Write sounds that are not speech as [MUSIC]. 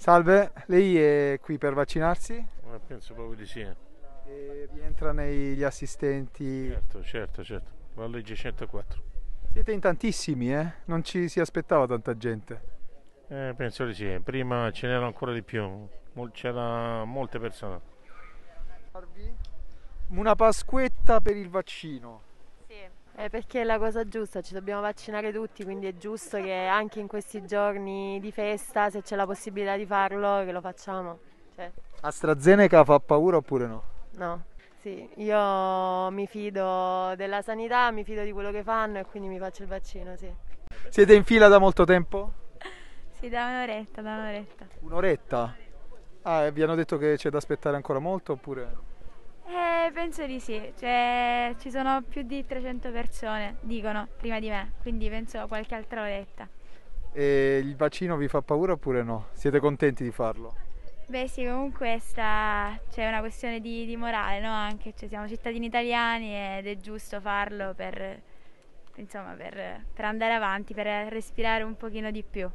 Salve, lei è qui per vaccinarsi? Eh, penso proprio di sì. E rientra negli assistenti? Certo, certo, certo. La legge 104. Siete in tantissimi, eh? Non ci si aspettava tanta gente. Eh, penso di sì. Prima ce n'erano ancora di più. C'era molte persone. Una Pasquetta per il vaccino. Eh, perché è la cosa giusta, ci dobbiamo vaccinare tutti, quindi è giusto che anche in questi giorni di festa, se c'è la possibilità di farlo, che lo facciamo. Cioè. AstraZeneca fa paura oppure no? No, sì, io mi fido della sanità, mi fido di quello che fanno e quindi mi faccio il vaccino, sì. Siete in fila da molto tempo? [LAUGHS] Sì, da un'oretta, da un'oretta. Un'oretta? Ah, vi hanno detto che c'è da aspettare ancora molto oppure penso di sì, cioè, ci sono più di 300 persone, dicono, prima di me, quindi penso qualche altra oretta. E il vaccino vi fa paura oppure no? Siete contenti di farlo? Beh sì, comunque sta, c'è una questione di, di morale, no? Anche, cioè, siamo cittadini italiani ed è giusto farlo per, insomma, per, per andare avanti, per respirare un pochino di più.